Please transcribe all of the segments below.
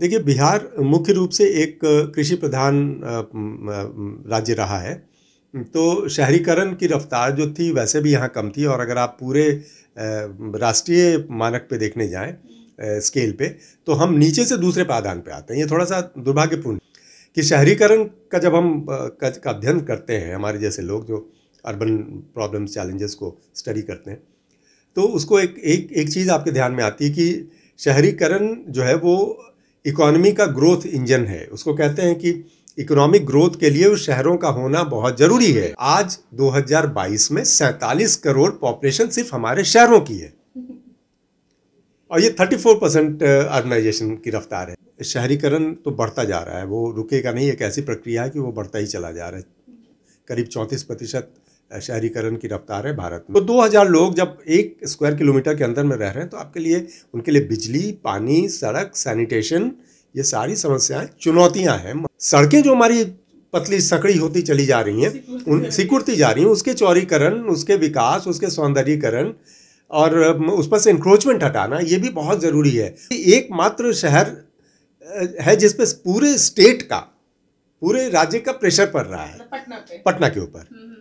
देखिए बिहार मुख्य रूप से एक कृषि प्रधान राज्य रहा है तो शहरीकरण की रफ्तार जो थी वैसे भी यहाँ कम थी और अगर आप पूरे राष्ट्रीय मानक पे देखने जाएं स्केल पे तो हम नीचे से दूसरे पायदान पे आते हैं ये थोड़ा सा दुर्भाग्यपूर्ण कि शहरीकरण का जब हम का, अध्ययन करते हैं हमारे जैसे लोग जो अर्बन प्रॉब्लम्स चैलेंजेस को स्टडी करते हैं तो उसको एक एक एक चीज़ आपके ध्यान में आती है कि शहरीकरण जो है वो इकोनॉमी का ग्रोथ इंजन है उसको कहते हैं कि इकोनॉमिक ग्रोथ के लिए उस शहरों का होना बहुत जरूरी है आज 2022 में 47 करोड़ पॉपुलेशन सिर्फ हमारे शहरों की है और ये 34 परसेंट ऑर्गेनाइजेशन की रफ्तार है शहरीकरण तो बढ़ता जा रहा है वो रुकेगा नहीं एक ऐसी प्रक्रिया है कि वो बढ़ता ही चला जा रहा है करीब चौंतीस प्रतिशत शहरीकरण की रफ्तार है भारत में तो 2000 लोग जब एक स्क्वायर किलोमीटर के अंदर में रह रहे हैं तो आपके लिए उनके लिए बिजली पानी सड़क सैनिटेशन ये सारी समस्याएं चुनौतियां हैं सड़कें जो हमारी पतली सकड़ी होती चली जा रही हैं उन सिकुड़ती जा रही हैं उसके चौरीकरण उसके विकास उसके सौंदर्यीकरण और उस पर से इंक्रोचमेंट हटाना ये भी बहुत ज़रूरी है एकमात्र शहर है जिसपे पूरे स्टेट का पूरे राज्य का प्रेशर पड़ रहा है पटना, पटना के ऊपर हम्म।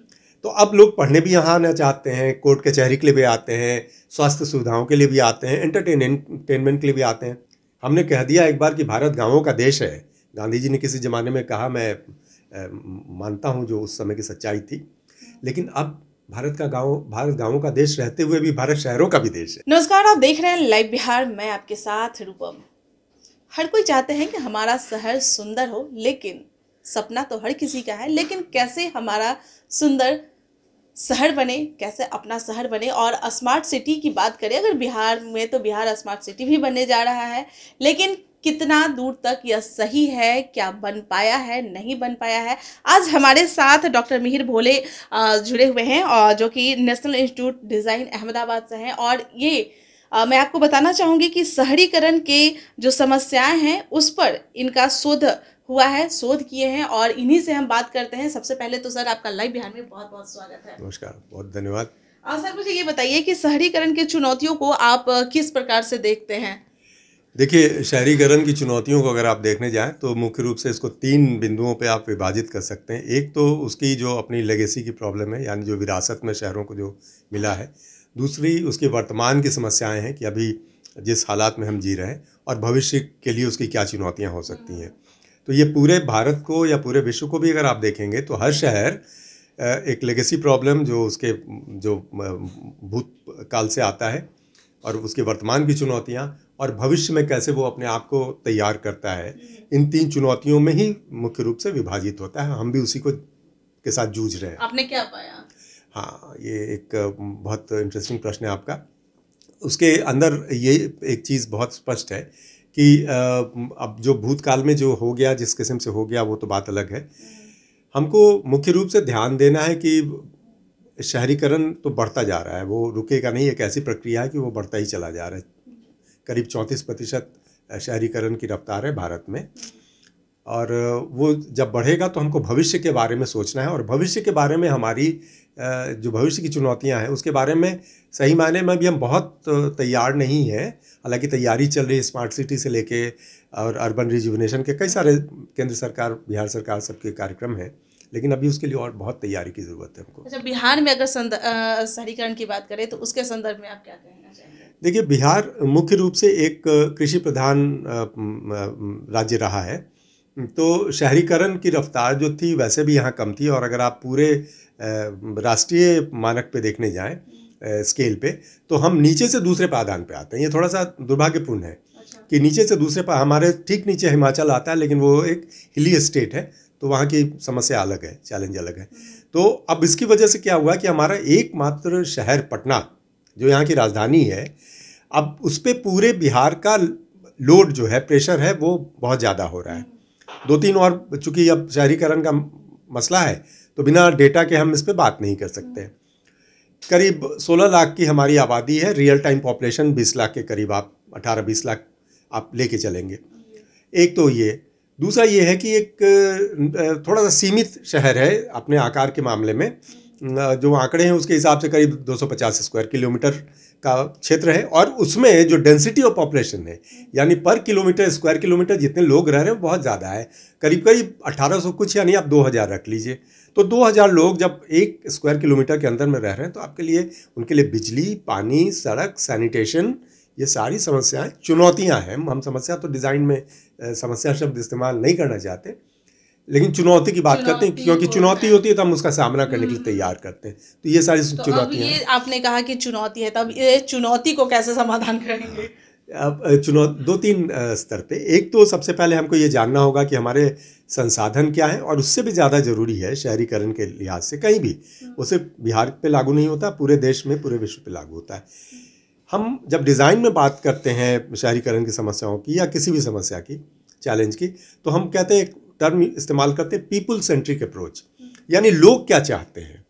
तो अब लोग पढ़ने भी यहाँ आना चाहते हैं कोर्ट कचहरी के लिए भी आते हैं स्वास्थ्य सुविधाओं के लिए भी आते हैं एंटरटेनमेंट के लिए भी आते हैं हमने कह दिया एक बार कि भारत गांवों का देश है गांधी जी ने किसी ज़माने में कहा मैं मानता हूँ जो उस समय की सच्चाई थी लेकिन अब भारत का गांव भारत गांवों का देश रहते हुए भी भारत शहरों का भी देश है नमस्कार आप देख रहे हैं लाइव बिहार मैं आपके साथ रूपम हर कोई चाहते हैं कि हमारा शहर सुंदर हो लेकिन सपना तो हर किसी का है लेकिन कैसे हमारा सुंदर शहर बने कैसे अपना शहर बने और स्मार्ट सिटी की बात करें अगर बिहार में तो बिहार स्मार्ट सिटी भी बनने जा रहा है लेकिन कितना दूर तक यह सही है क्या बन पाया है नहीं बन पाया है आज हमारे साथ डॉक्टर मिहिर भोले जुड़े हुए हैं और जो कि नेशनल इंस्टीट्यूट डिज़ाइन अहमदाबाद से हैं और ये आ, मैं आपको बताना चाहूँगी कि शहरीकरण के जो समस्याएं हैं उस पर इनका शोध हुआ है शोध किए हैं और इन्हीं से हम बात करते हैं सबसे पहले तो सर आपका लाइव बिहार में बहुत बहुत स्वागत है नमस्कार बहुत धन्यवाद और सर मुझे ये बताइए कि शहरीकरण की चुनौतियों को आप किस प्रकार से देखते हैं देखिए शहरीकरण की चुनौतियों को अगर आप देखने जाएं तो मुख्य रूप से इसको तीन बिंदुओं पे आप विभाजित कर सकते हैं एक तो उसकी जो अपनी लेगेसी की प्रॉब्लम है यानी जो विरासत में शहरों को जो मिला है दूसरी उसकी वर्तमान की समस्याएं हैं कि अभी जिस हालात में हम जी रहे हैं और भविष्य के लिए उसकी क्या चुनौतियाँ हो सकती हैं तो ये पूरे भारत को या पूरे विश्व को भी अगर आप देखेंगे तो हर शहर एक लेगेसी प्रॉब्लम जो उसके जो भूत काल से आता है और उसके वर्तमान की चुनौतियाँ और भविष्य में कैसे वो अपने आप को तैयार करता है इन तीन चुनौतियों में ही मुख्य रूप से विभाजित होता है हम भी उसी को के साथ जूझ रहे हैं आपने क्या पाया हाँ ये एक बहुत इंटरेस्टिंग प्रश्न है आपका उसके अंदर ये एक चीज़ बहुत स्पष्ट है कि अब जो भूतकाल में जो हो गया जिस किस्म से हो गया वो तो बात अलग है हमको मुख्य रूप से ध्यान देना है कि शहरीकरण तो बढ़ता जा रहा है वो रुकेगा नहीं एक ऐसी प्रक्रिया है कि वो बढ़ता ही चला जा रहा है करीब चौंतीस प्रतिशत शहरीकरण की रफ्तार है भारत में और वो जब बढ़ेगा तो हमको भविष्य के बारे में सोचना है और भविष्य के बारे में हमारी जो भविष्य की चुनौतियां हैं उसके बारे में सही मायने में भी हम बहुत तैयार नहीं हैं हालांकि तैयारी चल रही है स्मार्ट सिटी से लेके और अर्बन रिजुविनेशन के कई सारे केंद्र सरकार बिहार सरकार सबके कार्यक्रम हैं लेकिन अभी उसके लिए और बहुत तैयारी की ज़रूरत है हमको अच्छा बिहार में अगर शहरीकरण की बात करें तो उसके संदर्भ में आप क्या कहेंगे देखिए बिहार मुख्य रूप से एक कृषि प्रधान राज्य रहा है हम्म। तो शहरीकरण की रफ़्तार जो थी वैसे भी यहाँ कम थी और अगर आप पूरे राष्ट्रीय मानक पे देखने जाएं स्केल पे तो हम नीचे से दूसरे पायदान पे आते हैं ये थोड़ा सा दुर्भाग्यपूर्ण है अच्छा। कि नीचे से दूसरे पा हमारे ठीक नीचे हिमाचल आता है लेकिन वो एक हिली स्टेट है तो वहाँ की समस्या अलग है चैलेंज अलग है तो अब इसकी वजह से क्या हुआ कि हमारा एकमात्र शहर पटना जो यहाँ की राजधानी है अब उस पर पूरे बिहार का लोड जो है प्रेशर है वो बहुत ज़्यादा हो रहा है दो तीन और चूंकि अब शहरीकरण का मसला है तो बिना डेटा के हम इस पर बात नहीं कर सकते करीब 16 लाख की हमारी आबादी है रियल टाइम पॉपुलेशन 20 लाख के करीब आप 18-20 लाख आप लेके चलेंगे एक तो ये दूसरा ये है कि एक थोड़ा सा सीमित शहर है अपने आकार के मामले में जो आंकड़े हैं उसके हिसाब से करीब 250 स्क्वायर किलोमीटर का क्षेत्र है और उसमें जो डेंसिटी ऑफ पॉपुलेशन है यानी पर किलोमीटर स्क्वायर किलोमीटर जितने लोग रह रहे हैं बहुत ज़्यादा है करीब करीब 1800 कुछ यानी आप 2000 रख लीजिए तो 2000 लोग जब एक स्क्वायर किलोमीटर के अंदर में रह रहे हैं तो आपके लिए उनके लिए बिजली पानी सड़क सैनिटेशन ये सारी समस्याएँ चुनौतियाँ हैं हम समस्या तो डिज़ाइन में समस्या शब्द इस्तेमाल नहीं करना चाहते लेकिन चुनौती की बात चुनौती करते हैं क्योंकि चुनौती होती है तो हम उसका सामना करने के लिए हम्म। तैयार करते हैं तो ये सारी तो चुनौतियाँ ये आपने कहा कि चुनौती है तब ये चुनौती को कैसे समाधान करेंगे अब चुनौती दो तीन स्तर पे एक तो सबसे पहले हमको ये जानना होगा कि हमारे संसाधन क्या हैं और उससे भी ज़्यादा ज़रूरी है शहरीकरण के लिहाज से कहीं भी वो हम्म। सिर्फ बिहार पे लागू नहीं होता पूरे देश में पूरे विश्व पे लागू होता है हम जब डिज़ाइन में बात करते हैं शहरीकरण की समस्याओं की या किसी भी समस्या की चैलेंज की तो हम कहते हैं टर्म इस्तेमाल करते हैं पीपल सेंट्रिक अप्रोच यानी लोग क्या चाहते हैं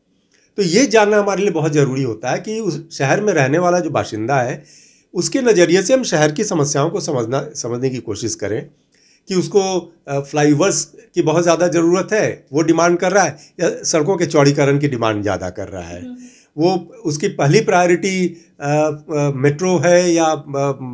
तो ये जानना हमारे लिए बहुत ज़रूरी होता है कि उस शहर में रहने वाला जो बाशिंदा है उसके नज़रिए से हम शहर की समस्याओं को समझना समझने की कोशिश करें कि उसको फ्लाईओवर्स की बहुत ज़्यादा ज़रूरत है वो डिमांड कर रहा है या सड़कों के चौड़ीकरण की डिमांड ज़्यादा कर रहा है हम्म। वो उसकी पहली प्रायोरिटी मेट्रो है या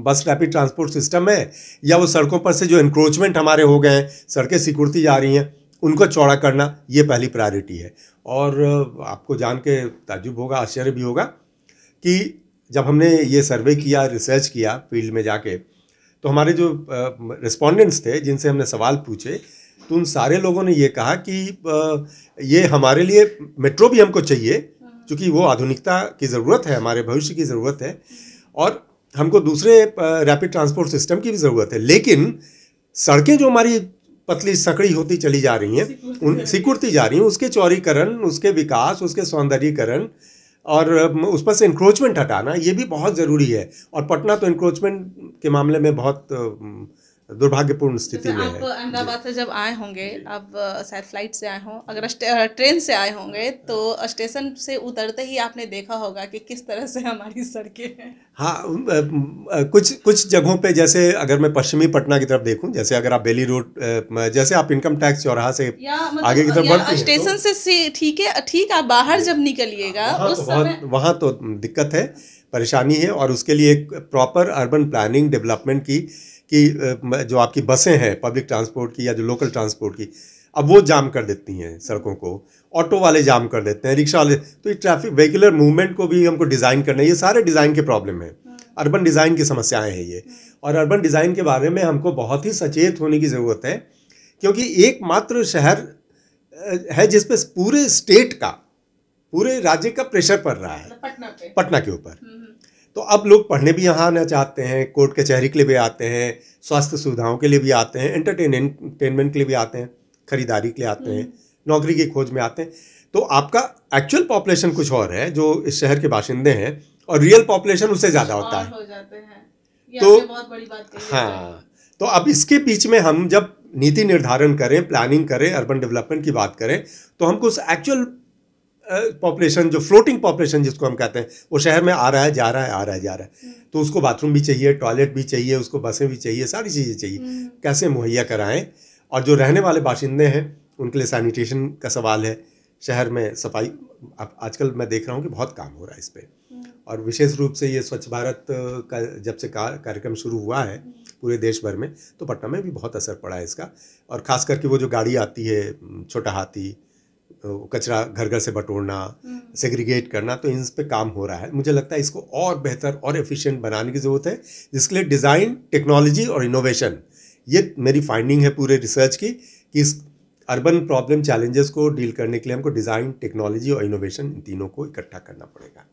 बस रैपिड ट्रांसपोर्ट सिस्टम है या वो सड़कों पर से जो इंक्रोचमेंट हमारे हो गए हैं सड़कें सिकुड़ती जा रही हैं उनको चौड़ा करना ये पहली प्रायोरिटी है और आपको जान के ताजुब होगा आश्चर्य भी होगा कि जब हमने ये सर्वे किया रिसर्च किया फील्ड में जाके तो हमारे जो रिस्पोंडेंट्स थे जिनसे हमने सवाल पूछे तो उन सारे लोगों ने ये कहा कि ये हमारे लिए मेट्रो भी हमको चाहिए चूँकि वो आधुनिकता की ज़रूरत है हमारे भविष्य की ज़रूरत है और हमको दूसरे रैपिड ट्रांसपोर्ट सिस्टम की भी ज़रूरत है लेकिन सड़कें जो हमारी पतली सकड़ी होती चली जा रही हैं उन सिकुड़ती जा रही हैं उसके चौरीकरण उसके विकास उसके सौंदर्यीकरण और उस पर से इंक्रोचमेंट हटाना ये भी बहुत ज़रूरी है और पटना तो इंक्रोचमेंट के मामले में बहुत दुर्भाग्यपूर्ण स्थिति में है अहमदाबाद से जब आए होंगे अब शायद फ्लाइट से आए हों अगर ट्रेन से आए होंगे हाँ। तो स्टेशन से उतरते ही आपने देखा होगा कि किस तरह से हमारी सड़कें हैं हाँ कुछ कुछ जगहों पे जैसे अगर मैं पश्चिमी पटना की तरफ देखूं जैसे अगर आप बेली रोड जैसे आप इनकम टैक्स चौराहा से मतलब आगे की तरफ बढ़ते स्टेशन तो से ठीक है ठीक आप बाहर जब निकलिएगा हाँ, वहाँ तो दिक्कत है परेशानी है और उसके लिए एक प्रॉपर अर्बन प्लानिंग डेवलपमेंट की कि जो आपकी बसें हैं पब्लिक ट्रांसपोर्ट की या जो लोकल ट्रांसपोर्ट की अब वो जाम कर देती हैं सड़कों को ऑटो वाले जाम कर देते हैं रिक्शा वाले तो ये ट्रैफिक वेहिकुलर मूवमेंट को भी हमको डिज़ाइन करना है ये सारे डिज़ाइन के प्रॉब्लम हैं अर्बन हाँ। डिज़ाइन की समस्याएं हैं ये और अर्बन डिज़ाइन के बारे में हमको बहुत ही सचेत होने की ज़रूरत है क्योंकि एकमात्र शहर है जिसपे पूरे स्टेट का पूरे राज्य का प्रेशर पड़ रहा है पटना, पटना के ऊपर हम्म। तो अब लोग पढ़ने भी यहाँ आना चाहते हैं कोर्ट कचहरी के लिए भी आते हैं स्वास्थ्य सुविधाओं के लिए भी आते हैं एंटरटेनमेंट के लिए भी आते हैं खरीदारी के लिए आते हैं हम्म। नौकरी की खोज में आते हैं तो आपका एक्चुअल पॉपुलेशन कुछ और है जो इस शहर के बाशिंदे हैं और रियल पॉपुलेशन उससे ज़्यादा होता है तो हाँ तो अब इसके बीच में हम जब नीति निर्धारण करें प्लानिंग करें अर्बन डेवलपमेंट की बात करें तो हमको उस एक्चुअल पॉपुलेशन जो फ्लोटिंग पॉपुलेशन जिसको हम कहते हैं वो शहर में आ रहा है जा रहा है आ रहा है जा रहा है हम्म। तो उसको बाथरूम भी चाहिए टॉयलेट भी चाहिए उसको बसें भी चाहिए सारी चीज़ें चाहिए हम्म। कैसे मुहैया कराएं और जो रहने वाले बाशिंदे हैं उनके लिए सैनिटेशन का सवाल है शहर में सफाई आजकल मैं देख रहा हूँ कि बहुत काम हो रहा है इस पर हम्म। और विशेष रूप से ये स्वच्छ भारत का जब से कार्यक्रम शुरू हुआ है पूरे देश भर में तो पटना में भी बहुत असर पड़ा है इसका और ख़ास करके वो जो गाड़ी आती है छोटा हाथी कचरा घर घर से बटोरना सेग्रीगेट हम्म। करना तो इन पर काम हो रहा है मुझे लगता है इसको और बेहतर और एफिशिएंट बनाने की ज़रूरत है जिसके लिए डिज़ाइन टेक्नोलॉजी और इनोवेशन ये मेरी फाइंडिंग है पूरे रिसर्च की कि इस अर्बन प्रॉब्लम चैलेंजेस को डील करने के लिए हमको डिज़ाइन टेक्नोलॉजी और इनोवेशन इन तीनों को इकट्ठा करना पड़ेगा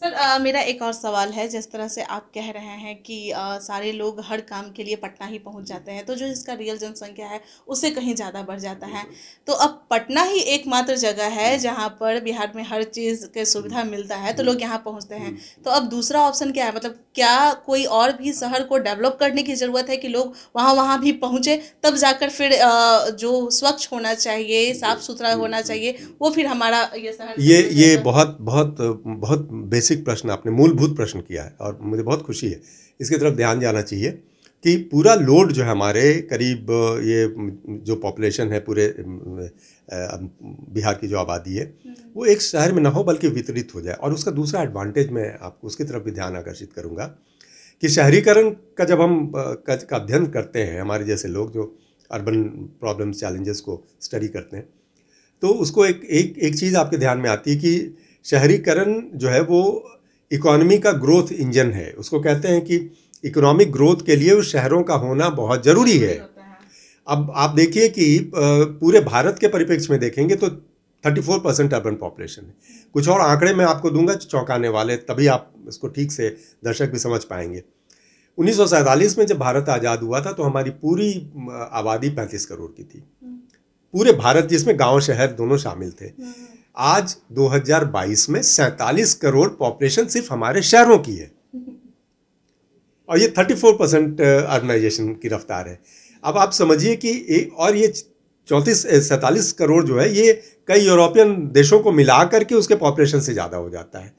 सर आ, मेरा एक और सवाल है जिस तरह से आप कह रहे हैं कि आ, सारे लोग हर काम के लिए पटना ही पहुंच जाते हैं तो जो इसका रियल जनसंख्या है उससे कहीं ज़्यादा बढ़ जाता है तो अब पटना ही एकमात्र जगह है हम्म। जहां पर बिहार में हर चीज़ के सुविधा हम्म। मिलता है तो लोग हम्म। यहां पहुंचते हैं तो अब दूसरा ऑप्शन क्या है मतलब क्या कोई और भी शहर को डेवलप करने की ज़रूरत है कि लोग वहाँ वहाँ भी पहुँचे तब जाकर फिर आ, जो स्वच्छ होना चाहिए साफ़ सुथरा होना चाहिए वो फिर हमारा ये शहर ये ये बहुत बहुत बहुत बेसिक बेसिक प्रश्न आपने मूलभूत प्रश्न किया है और मुझे बहुत खुशी है इसकी तरफ ध्यान जाना चाहिए कि पूरा लोड जो है हमारे करीब ये जो पॉपुलेशन है पूरे बिहार की जो आबादी है हम्म। वो एक शहर में ना हो बल्कि वितरित हो जाए और उसका दूसरा एडवांटेज मैं आपको उसकी तरफ भी ध्यान आकर्षित करूँगा कि शहरीकरण का जब हम का, का अध्ययन करते हैं हमारे जैसे लोग जो अर्बन प्रॉब्लम्स चैलेंजेस को स्टडी करते हैं तो उसको एक एक एक चीज़ आपके ध्यान में आती है कि शहरीकरण जो है वो इकोनॉमी का ग्रोथ इंजन है उसको कहते हैं कि इकोनॉमिक ग्रोथ के लिए उस शहरों का होना बहुत ज़रूरी है अब आप देखिए कि पूरे भारत के परिप्रेक्ष्य में देखेंगे तो 34 परसेंट अर्बन पॉपुलेशन है कुछ और आंकड़े मैं आपको दूंगा चौंकाने वाले तभी आप इसको ठीक से दर्शक भी समझ पाएंगे उन्नीस में जब भारत आज़ाद हुआ था तो हमारी पूरी आबादी पैंतीस करोड़ की थी हम्म। पूरे भारत जिसमें गांव शहर दोनों शामिल थे हम्म। आज 2022 में 47 करोड़ पॉपुलेशन सिर्फ हमारे शहरों की है और ये 34 परसेंट अर्बनाइजेशन की रफ्तार है अब आप समझिए कि ए, और ये चौंतीस सैंतालीस करोड़ जो है ये कई यूरोपियन देशों को मिला करके उसके पॉपुलेशन से ज़्यादा हो जाता है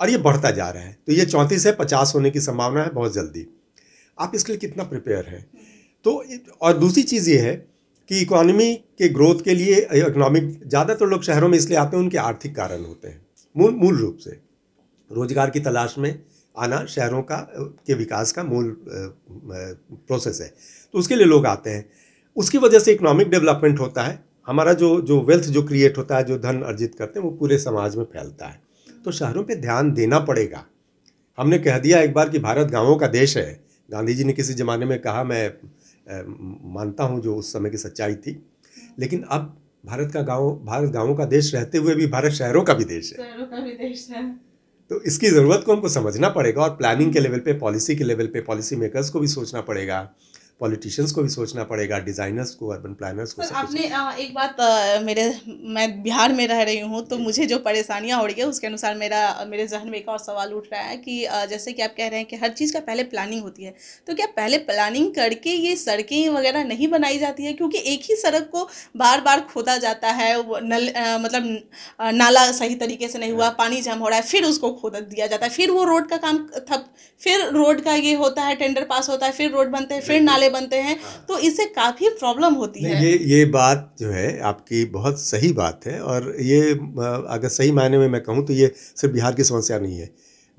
और ये बढ़ता जा रहा है तो ये चौंतीस है पचास होने की संभावना है बहुत जल्दी आप इसके लिए कितना प्रिपेयर हैं तो और दूसरी चीज़ ये है कि इकोनॉमी के ग्रोथ के लिए इकोनॉमिक eh, ज़्यादातर लोग शहरों में इसलिए आते हैं उनके आर्थिक कारण होते हैं मूल मूल रूप से रोजगार की तलाश में आना शहरों का eh, के विकास का मूल प्रोसेस eh, है तो उसके लिए लोग आते हैं उसकी वजह से इकोनॉमिक डेवलपमेंट होता है हमारा जो जो वेल्थ जो क्रिएट होता है जो धन अर्जित करते हैं वो पूरे समाज में फैलता है तो शहरों पे ध्यान देना पड़ेगा हमने कह दिया एक बार कि भारत गांवों का देश है गांधी जी ने किसी ज़माने में कहा मैं मानता हूँ जो उस समय की सच्चाई थी लेकिन अब भारत का गांव भारत गांवों का देश रहते हुए भी भारत शहरों का भी देश है शहरों का भी देश है तो इसकी ज़रूरत को हमको समझना पड़ेगा और प्लानिंग के लेवल पे पॉलिसी के लेवल पे पॉलिसी मेकर्स को भी सोचना पड़ेगा पॉलिटिशियंस को भी सोचना पड़ेगा डिजाइनर्स को अर्बन प्लानर्स को आपने एक बात मेरे मैं बिहार में रह रही हूँ तो मुझे जो परेशानियाँ हो रही है उसके अनुसार मेरा मेरे जहन में एक और सवाल उठ रहा है कि जैसे कि आप कह रहे हैं कि हर चीज़ का पहले प्लानिंग होती है तो क्या पहले प्लानिंग करके ये सड़कें वगैरह नहीं बनाई जाती है क्योंकि एक ही सड़क को बार बार खोदा जाता है नल मतलब नाला सही तरीके से नहीं हुआ हाँ। पानी जम हो रहा है फिर उसको खोद दिया जाता है फिर वो रोड का काम थप फिर रोड का ये होता है टेंडर पास होता है फिर रोड बनते हैं फिर नाले मसाले बनते हैं हाँ। तो इससे काफ़ी प्रॉब्लम होती है ये ये बात जो है आपकी बहुत सही बात है और ये अगर सही मायने में मैं कहूँ तो ये सिर्फ बिहार की समस्या नहीं है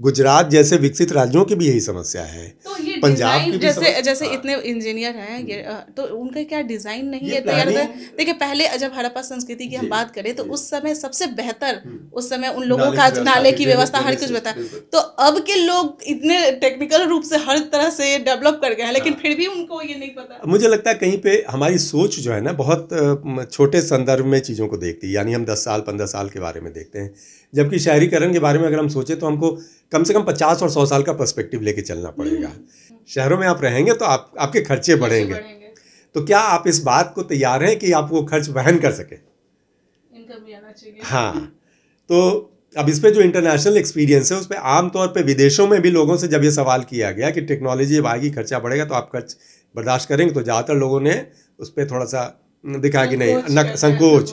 गुजरात जैसे विकसित राज्यों की भी यही समस्या है तो ये पंजाब की जैसे समस्या... जैसे हाँ। इतने इंजीनियर हैं ये तो उनका क्या डिजाइन नहीं है तैयार तो देखिए पहले जब हड़प्पा संस्कृति की हम बात करें तो उस समय सबसे बेहतर हम्म। उस समय उन लोगों का नाले की व्यवस्था हर कुछ बताया तो अब के लोग इतने टेक्निकल रूप से हर तरह से डेवलप कर गए हैं लेकिन हाँ। फिर भी उनको ये नहीं पता मुझे लगता है कहीं पे हमारी सोच जो है ना बहुत छोटे संदर्भ में चीज़ों को देखती है यानी हम दस साल पंद्रह साल के बारे में देखते हैं जबकि शहरीकरण के बारे में अगर हम सोचें तो हमको कम से कम पचास और सौ साल का परस्पेक्टिव लेके चलना पड़ेगा हम्म। शहरों में आप रहेंगे तो आप आपके खर्चे बढ़ेंगे तो क्या आप इस बात को तैयार हैं कि आप वो खर्च वहन कर सकें हाँ तो अब इस पर जो इंटरनेशनल एक्सपीरियंस है उस पर आमतौर पर विदेशों में भी लोगों से जब ये सवाल किया गया कि टेक्नोलॉजी अब आएगी खर्चा बढ़ेगा तो आप खर्च बर्दाश्त करेंगे तो ज़्यादातर लोगों ने उस पर थोड़ा सा दिखा कि नहीं संकोच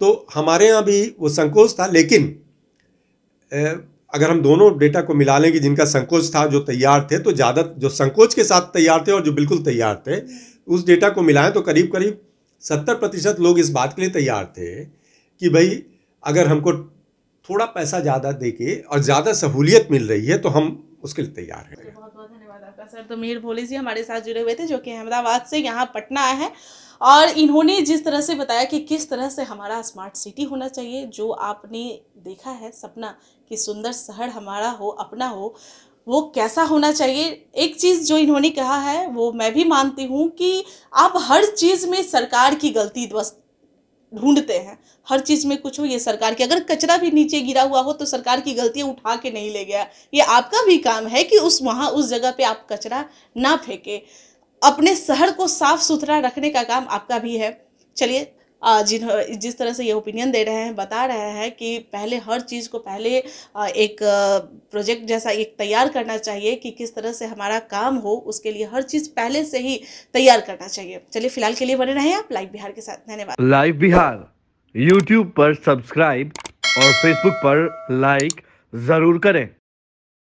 तो हमारे यहाँ भी वो संकोच था लेकिन अगर हम दोनों डेटा को मिला लें कि जिनका संकोच था जो तैयार थे तो ज़्यादा जो संकोच के साथ तैयार थे और जो बिल्कुल तैयार थे उस डेटा को मिलाएं तो करीब करीब सत्तर प्रतिशत लोग इस बात के लिए तैयार थे कि भाई अगर हमको थोड़ा पैसा ज़्यादा दे के और ज़्यादा सहूलियत मिल रही है तो हम उसके लिए तैयार हैं बहुत बहुत धन्यवाद आपका सर तो मीर भोली जी हमारे साथ जुड़े हुए थे जो कि अहमदाबाद से यहाँ पटना आए हैं और इन्होंने जिस तरह से बताया कि किस तरह से हमारा स्मार्ट सिटी होना चाहिए जो आपने देखा है सपना कि सुंदर शहर हमारा हो अपना हो वो कैसा होना चाहिए एक चीज़ जो इन्होंने कहा है वो मैं भी मानती हूँ कि आप हर चीज़ में सरकार की गलती ध्वस्त ढूंढते हैं हर चीज़ में कुछ हो ये सरकार की अगर कचरा भी नीचे गिरा हुआ हो तो सरकार की गलतियाँ उठा के नहीं ले गया ये आपका भी काम है कि उस वहाँ उस जगह पे आप कचरा ना फेंके अपने शहर को साफ सुथरा रखने का काम आपका भी है चलिए जिन जिस तरह से ये ओपिनियन दे रहे हैं बता रहे हैं कि पहले हर चीज़ को पहले एक प्रोजेक्ट जैसा एक तैयार करना चाहिए कि किस तरह से हमारा काम हो उसके लिए हर चीज़ पहले से ही तैयार करना चाहिए चलिए फिलहाल के लिए बने रहे आप लाइव बिहार के साथ धन्यवाद लाइव बिहार यूट्यूब पर सब्सक्राइब और फेसबुक पर लाइक जरूर करें